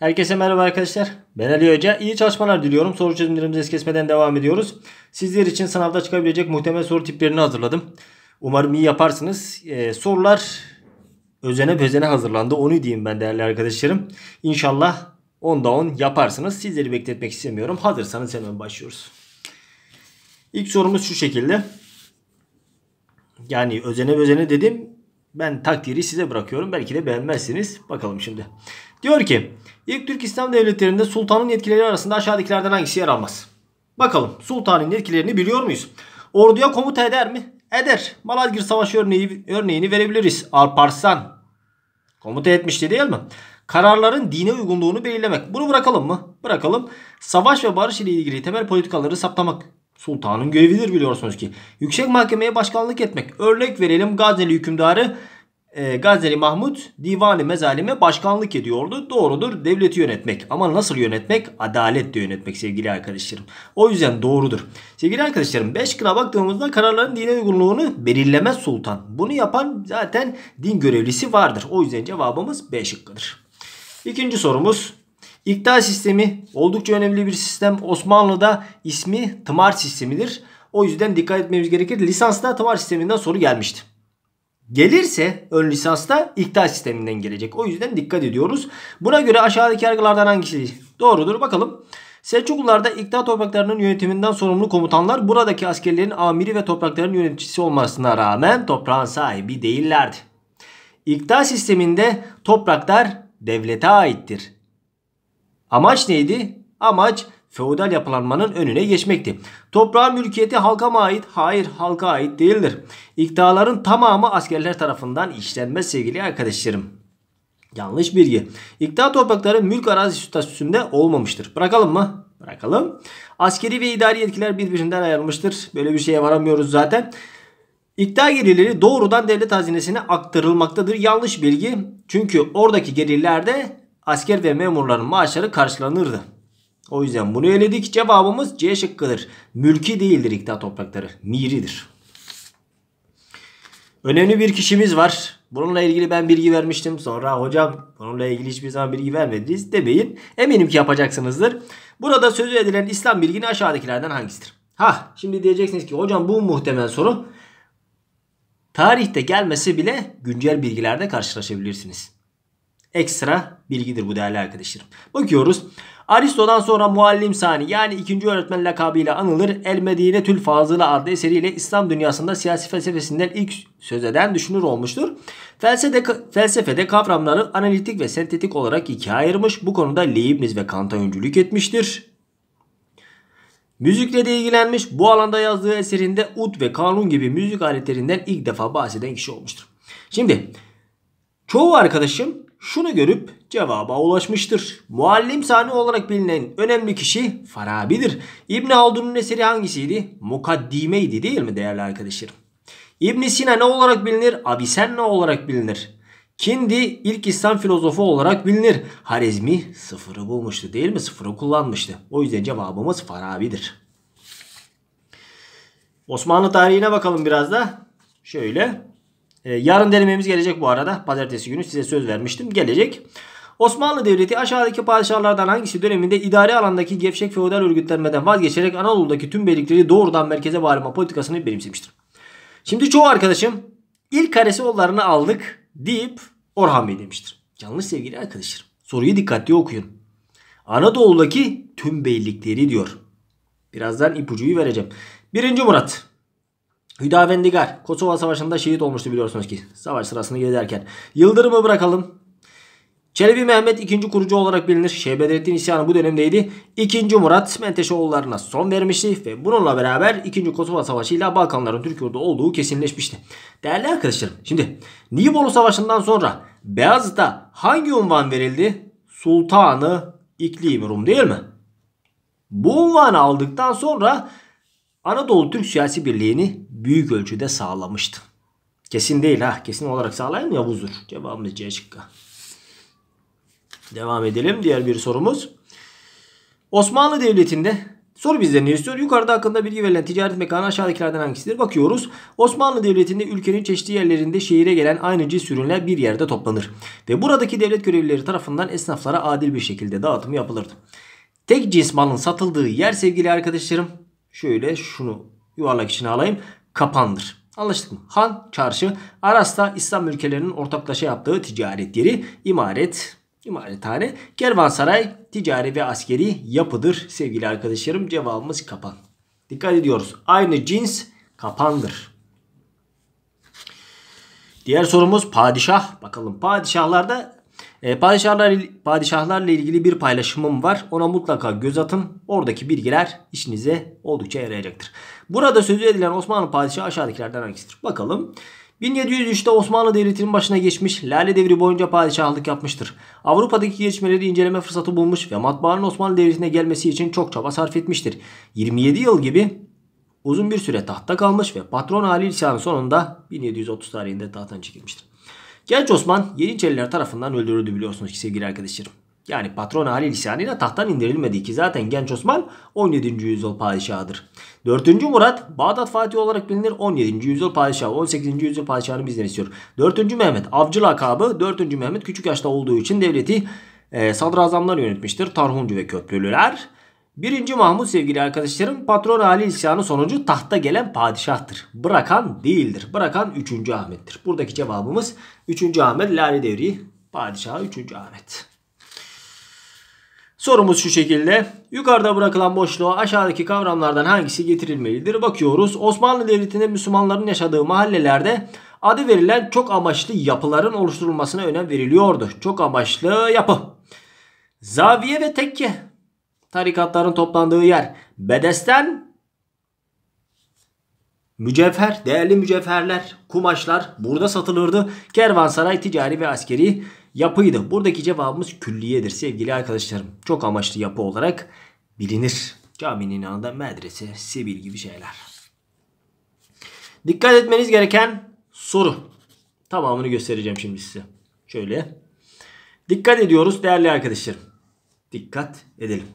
Herkese merhaba arkadaşlar. Ben Ali Hoca. İyi çalışmalar diliyorum. Soru çözümlerimizi es kesmeden devam ediyoruz. Sizler için sınavda çıkabilecek muhtemel soru tiplerini hazırladım. Umarım iyi yaparsınız. Ee, sorular özene bezene hazırlandı. Onu diyeyim ben değerli arkadaşlarım. İnşallah 10'da on yaparsınız. Sizleri bekletmek istemiyorum. Hazırsanız hemen başlıyoruz. İlk sorumuz şu şekilde. Yani özene bezene dedim. Ben takdiri size bırakıyorum. Belki de beğenmezsiniz. Bakalım şimdi. Diyor ki ilk Türk İslam devletlerinde sultanın yetkileri arasında aşağıdakilerden hangisi yer almaz? Bakalım sultanın yetkilerini biliyor muyuz? Orduya komuta eder mi? Eder. Malazgirt Savaşı örneği, örneğini verebiliriz. Alparslan komuta etmişti değil mi? Kararların dine uygunluğunu belirlemek. Bunu bırakalım mı? Bırakalım. Savaş ve barış ile ilgili temel politikaları saptamak. Sultanın görevidir biliyorsunuz ki. Yüksek mahkemeye başkanlık etmek. Örnek verelim Gazneli hükümdarı ee, Gazeli Mahmut divanı mezalime başkanlık ediyordu. Doğrudur devleti yönetmek ama nasıl yönetmek? Adaletle yönetmek sevgili arkadaşlarım. O yüzden doğrudur. Sevgili arkadaşlarım 5 kına baktığımızda kararların dine uygunluğunu belirlemez sultan. Bunu yapan zaten din görevlisi vardır. O yüzden cevabımız B şıkkıdır. İkinci sorumuz İktidar sistemi oldukça önemli bir sistem. Osmanlı'da ismi tımar sistemidir. O yüzden dikkat etmemiz gerekir. Lisansta tımar sisteminden soru gelmişti. Gelirse ön lisansta iktidar sisteminden gelecek. O yüzden dikkat ediyoruz. Buna göre aşağıdaki yargılardan hangisi doğrudur bakalım. Selçuklularda iktidar topraklarının yönetiminden sorumlu komutanlar buradaki askerlerin amiri ve toprakların yöneticisi olmasına rağmen toprağın sahibi değillerdi. İktidar sisteminde topraklar devlete aittir. Amaç neydi? Amaç feodal yapılanmanın önüne geçmekti. Toprağın mülkiyeti halka mı ait? Hayır halka ait değildir. İktidarların tamamı askerler tarafından işlenmez sevgili arkadaşlarım. Yanlış bilgi. İktidar toprakları mülk arazi statüsünde olmamıştır. Bırakalım mı? Bırakalım. Askeri ve idari yetkiler birbirinden ayrılmıştır. Böyle bir şeye varamıyoruz zaten. İktidar gelirleri doğrudan devlet hazinesine aktarılmaktadır. Yanlış bilgi. Çünkü oradaki gelirlerde asker ve memurların maaşları karşılanırdı. O yüzden bunu eledik. Cevabımız C şıkkıdır. Mülki değildir ikta toprakları. Miridir. Önemli bir kişimiz var. Bununla ilgili ben bilgi vermiştim. Sonra hocam bununla ilgili hiçbir zaman bilgi vermediniz demeyin. Eminim ki yapacaksınızdır. Burada sözü edilen İslam bilgini aşağıdakilerden hangisidir? Ha şimdi diyeceksiniz ki hocam bu muhtemel soru. Tarihte gelmesi bile güncel bilgilerde karşılaşabilirsiniz. Ekstra bilgidir bu değerli arkadaşlarım. Bakıyoruz. Aristo'dan sonra Muallim Sani yani ikinci öğretmen lakabıyla anılır. El Medine Tül Fazılı adlı eseriyle İslam dünyasında siyasi felsefesinden ilk söz eden düşünür olmuştur. Felsefede, felsefede kavramları analitik ve sentetik olarak ikiye ayırmış. Bu konuda Leibniz ve Kant'a öncülük etmiştir. Müzikle de ilgilenmiş. Bu alanda yazdığı eserinde ud ve kanun gibi müzik aletlerinden ilk defa bahseden kişi olmuştur. Şimdi çoğu arkadaşım şunu görüp cevaba ulaşmıştır. Muallim sahne olarak bilinen önemli kişi Farabi'dir. İbn Haldun'un eseri hangisiydi? Mukaddimeydi değil mi değerli arkadaşlarım? İbn Sina ne olarak bilinir? Avicenna olarak bilinir. Kindi ilk İslam filozofu olarak bilinir. Harizmi sıfırı bulmuştu değil mi? Sıfırı kullanmıştı. O yüzden cevabımız Farabi'dir. Osmanlı tarihine bakalım biraz da. Şöyle. Ee, yarın denememiz gelecek bu arada. Pazartesi günü size söz vermiştim. Gelecek. Osmanlı Devleti aşağıdaki padişahlardan hangisi döneminde idari alandaki gevşek feodal örgütlenmeden vazgeçerek Anadolu'daki tüm beylikleri doğrudan merkeze bağırma politikasını benimsemiştir. Şimdi çoğu arkadaşım ilk karesi yollarını aldık deyip Orhan Bey demiştir. Yanlış sevgili arkadaşlarım. Soruyu dikkatli okuyun. Anadolu'daki tüm beylikleri diyor. Birazdan ipucuyu vereceğim. Birinci Murat Hüdavendigar Kosova Savaşı'nda şehit olmuştu biliyorsunuz ki savaş sırasını giderken. Yıldırım'ı bırakalım. Çelebi Mehmet ikinci kurucu olarak bilinir. Şehbedrettin isyanı bu dönemdeydi. İkinci Murat Menteşeoğullarına son vermişti ve bununla beraber 2. Kosova Savaşı ile Balkanların Türk ordu olduğu kesinleşmişti. Değerli arkadaşlarım şimdi Nibolu Savaşı'ndan sonra Beyazıt'a hangi unvan verildi? Sultanı İklimi Rum değil mi? Bu unvanı aldıktan sonra Anadolu Türk siyasi birliğini büyük ölçüde sağlamıştı. Kesin değil ha. Kesin olarak sağlayan Yavuz'dur. Cevabımız C şıkkı. Devam edelim. Diğer bir sorumuz. Osmanlı Devleti'nde soru bizden ne istiyor? Yukarıda hakkında bilgi verilen ticaret mekanı aşağıdakilerden hangisidir? Bakıyoruz. Osmanlı Devleti'nde ülkenin çeşitli yerlerinde şehire gelen aynı cins ürünler bir yerde toplanır. Ve buradaki devlet görevlileri tarafından esnaflara adil bir şekilde dağıtımı yapılırdı. Tek cins malın satıldığı yer sevgili arkadaşlarım şöyle şunu yuvarlak içine alayım. Kapandır. Anlaştık mı? Han çarşı Aras'ta İslam ülkelerinin ortaklaşa yaptığı ticaret yeri imaret imarethane kervansaray ticari ve askeri yapıdır sevgili arkadaşlarım cevabımız kapan. Dikkat ediyoruz. Aynı cins kapandır. Diğer sorumuz padişah. Bakalım padişahlarda e, padişahlar, padişahlarla ilgili bir paylaşımım var. Ona mutlaka göz atın. Oradaki bilgiler işinize oldukça yarayacaktır. Burada sözü edilen Osmanlı padişahı aşağıdakilerden hangisidir? Bakalım. 1703'te Osmanlı Devleti'nin başına geçmiş, Lale Devri boyunca padişahlık yapmıştır. Avrupa'daki gelişmeleri inceleme fırsatı bulmuş ve matbaanın Osmanlı Devleti'ne gelmesi için çok çaba sarf etmiştir. 27 yıl gibi uzun bir süre tahtta kalmış ve patron Ali İsa'nın sonunda 1730 tarihinde tahttan çekilmiştir. Genç Osman Yeniçeriler tarafından öldürüldü biliyorsunuz ki sevgili arkadaşlarım. Yani patron Ali lisanıyla tahttan indirilmedi ki zaten Genç Osman 17. yüzyıl padişahıdır. 4. Murat Bağdat Fatih olarak bilinir 17. yüzyıl padişahı 18. yüzyıl padişahını bizden istiyor. 4. Mehmet avcı lakabı 4. Mehmet küçük yaşta olduğu için devleti e, sadrazamlar yönetmiştir. Tarhuncu ve Köprülüler. 1. Mahmut sevgili arkadaşlarım patron hali isyanı sonucu tahta gelen padişahtır. Bırakan değildir. Bırakan 3. Ahmet'tir. Buradaki cevabımız 3. Ahmet Lale Devri padişahı 3. Ahmet. Sorumuz şu şekilde. Yukarıda bırakılan boşluğa aşağıdaki kavramlardan hangisi getirilmelidir? Bakıyoruz. Osmanlı Devleti'nde Müslümanların yaşadığı mahallelerde adı verilen çok amaçlı yapıların oluşturulmasına önem veriliyordu. Çok amaçlı yapı. Zaviye ve tekke tarikatların toplandığı yer. Bedesten mücevher, değerli mücevherler, kumaşlar burada satılırdı. Kervansaray ticari ve askeri yapıydı. Buradaki cevabımız külliyedir sevgili arkadaşlarım. Çok amaçlı yapı olarak bilinir. Caminin yanında medrese, sibil gibi şeyler. Dikkat etmeniz gereken soru. Tamamını göstereceğim şimdi size. Şöyle. Dikkat ediyoruz değerli arkadaşlarım. Dikkat edelim.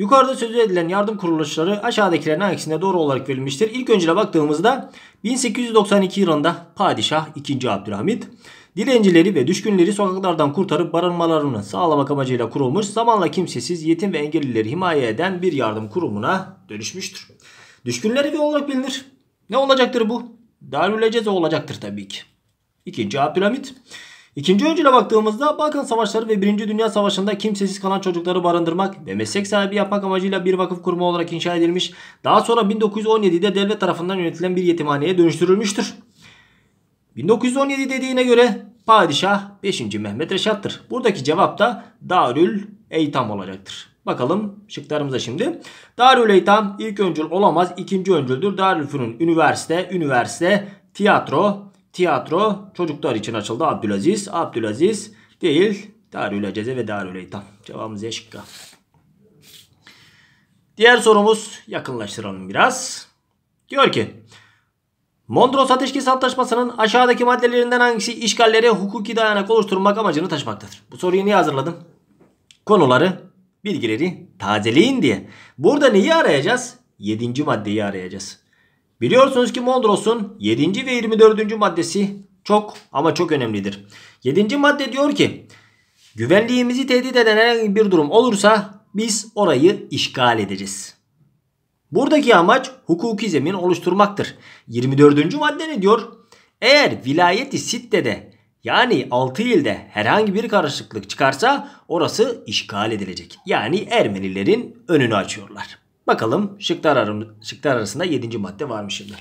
Yukarıda sözü edilen yardım kuruluşları aşağıdakilerin hangisinde doğru olarak verilmiştir? İlk öncele baktığımızda 1892 yılında Padişah 2. Abdülhamit dilencileri ve düşkünleri sokaklardan kurtarıp barınmalarını sağlamak amacıyla kurulmuş zamanla kimsesiz yetim ve engellileri himaye eden bir yardım kurumuna dönüşmüştür. Düşkünleri ve olarak bilinir. Ne olacaktır bu? Darül Eceze olacaktır tabii ki. İkinci Abdülhamit. İkinci öncüle baktığımızda Balkan Savaşları ve Birinci Dünya Savaşı'nda kimsesiz kalan çocukları barındırmak ve meslek sahibi yapmak amacıyla bir vakıf kurumu olarak inşa edilmiş. Daha sonra 1917'de devlet tarafından yönetilen bir yetimhaneye dönüştürülmüştür. 1917 dediğine göre Padişah 5. Mehmet Reşat'tır. Buradaki cevap da Darül Eytam olacaktır. Bakalım şıklarımıza şimdi. Darül Eytam ilk öncül olamaz, ikinci öncüldür. Darülfünun üniversite, üniversite, tiyatro, Tiyatro çocuklar için açıldı. Abdülaziz. Abdülaziz değil. Darül Ceze ve Darül Eytam. Cevabımız E Diğer sorumuz yakınlaştıralım biraz. Diyor ki Mondros Ateşkes Antlaşması'nın aşağıdaki maddelerinden hangisi işgallere hukuki dayanak oluşturmak amacını taşımaktadır? Bu soruyu niye hazırladım? Konuları, bilgileri tazeleyin diye. Burada neyi arayacağız? 7. maddeyi arayacağız. Biliyorsunuz ki Mondros'un 7. ve 24. maddesi çok ama çok önemlidir. 7. madde diyor ki güvenliğimizi tehdit eden herhangi bir durum olursa biz orayı işgal edeceğiz. Buradaki amaç hukuki zemin oluşturmaktır. 24. madde ne diyor? Eğer vilayeti sittede yani 6 ilde herhangi bir karışıklık çıkarsa orası işgal edilecek. Yani Ermenilerin önünü açıyorlar. Bakalım şıklar, şıklar arasında 7. madde varmış şimdi.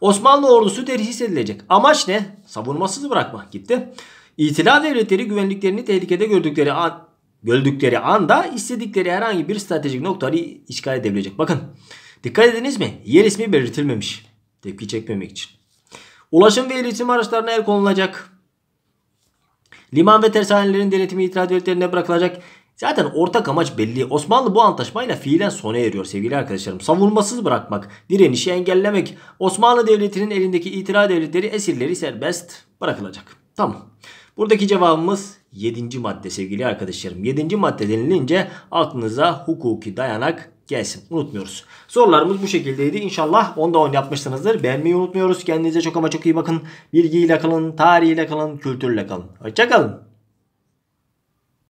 Osmanlı ordusu terhis edilecek. Amaç ne? Savunmasız bırakma gitti. İtilaf devletleri güvenliklerini tehlikede gördükleri an, gördükleri anda istedikleri herhangi bir stratejik noktayı işgal edebilecek. Bakın dikkat ediniz mi? Yer ismi belirtilmemiş. Tepki çekmemek için. Ulaşım ve iletişim araçlarına el konulacak. Liman ve tersanelerin denetimi itiraz devletlerine bırakılacak. Zaten ortak amaç belli. Osmanlı bu antlaşmayla fiilen sona eriyor sevgili arkadaşlarım. Savunmasız bırakmak, direnişi engellemek. Osmanlı Devleti'nin elindeki itira devletleri esirleri serbest bırakılacak. Tamam. Buradaki cevabımız 7. madde sevgili arkadaşlarım. 7. madde denilince aklınıza hukuki dayanak gelsin. Unutmuyoruz. Sorularımız bu şekildeydi. İnşallah 10'da 10 yapmışsınızdır. Beğenmeyi unutmuyoruz. Kendinize çok ama çok iyi bakın. Bilgiyle kalın, tarihiyle kalın, kültürle kalın. Hoşçakalın.